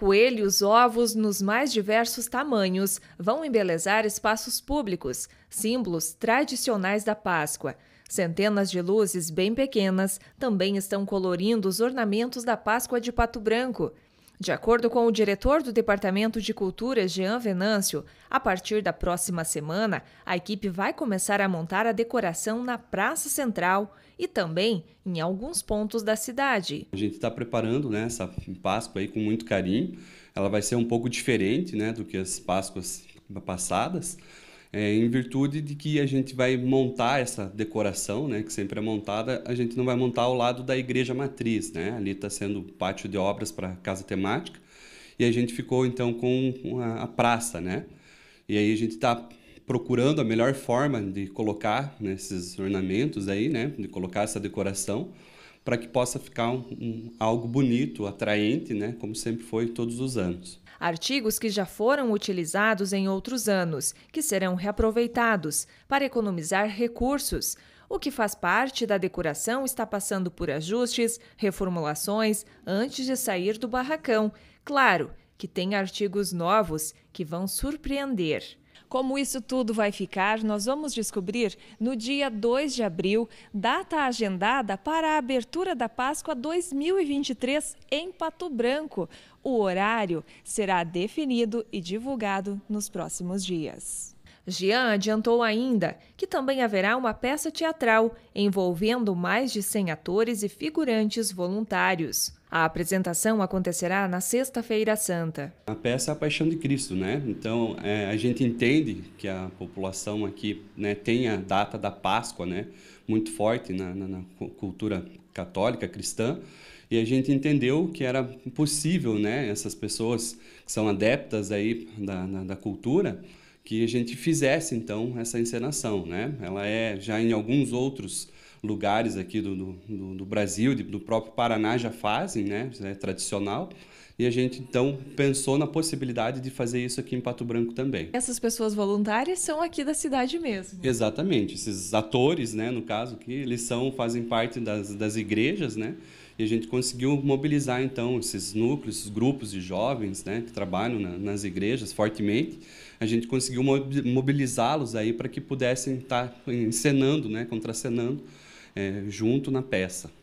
Coelhos, ovos nos mais diversos tamanhos vão embelezar espaços públicos, símbolos tradicionais da Páscoa. Centenas de luzes bem pequenas também estão colorindo os ornamentos da Páscoa de Pato Branco de acordo com o diretor do Departamento de Cultura, Jean Venâncio, a partir da próxima semana, a equipe vai começar a montar a decoração na Praça Central e também em alguns pontos da cidade. A gente está preparando né, essa Páscoa aí com muito carinho. Ela vai ser um pouco diferente né, do que as Páscoas passadas. É, em virtude de que a gente vai montar essa decoração, né, que sempre é montada, a gente não vai montar ao lado da igreja matriz, né? Ali está sendo pátio de obras para casa temática e a gente ficou então com a, a praça, né? E aí a gente está procurando a melhor forma de colocar né, esses ornamentos aí, né? De colocar essa decoração para que possa ficar um, um, algo bonito, atraente, né, como sempre foi todos os anos. Artigos que já foram utilizados em outros anos, que serão reaproveitados para economizar recursos. O que faz parte da decoração está passando por ajustes, reformulações antes de sair do barracão. Claro que tem artigos novos que vão surpreender. Como isso tudo vai ficar, nós vamos descobrir no dia 2 de abril, data agendada para a abertura da Páscoa 2023 em Pato Branco. O horário será definido e divulgado nos próximos dias. Jean adiantou ainda que também haverá uma peça teatral envolvendo mais de 100 atores e figurantes voluntários. A apresentação acontecerá na Sexta-feira Santa. A peça é a Paixão de Cristo, né? Então é, a gente entende que a população aqui né, tem a data da Páscoa, né? Muito forte na, na, na cultura católica cristã e a gente entendeu que era possível, né? Essas pessoas que são adeptas aí da, na, da cultura que a gente fizesse então essa encenação, né? Ela é já em alguns outros lugares aqui do, do, do Brasil, do próprio Paraná já fazem, né? É tradicional. E a gente então pensou na possibilidade de fazer isso aqui em Pato Branco também. Essas pessoas voluntárias são aqui da cidade mesmo. Exatamente. Esses atores, né, no caso que eles são fazem parte das, das igrejas, né? E a gente conseguiu mobilizar então esses núcleos, esses grupos de jovens, né, que trabalham na, nas igrejas fortemente. A gente conseguiu mobilizá-los aí para que pudessem estar tá encenando, né, contracenando é, junto na peça.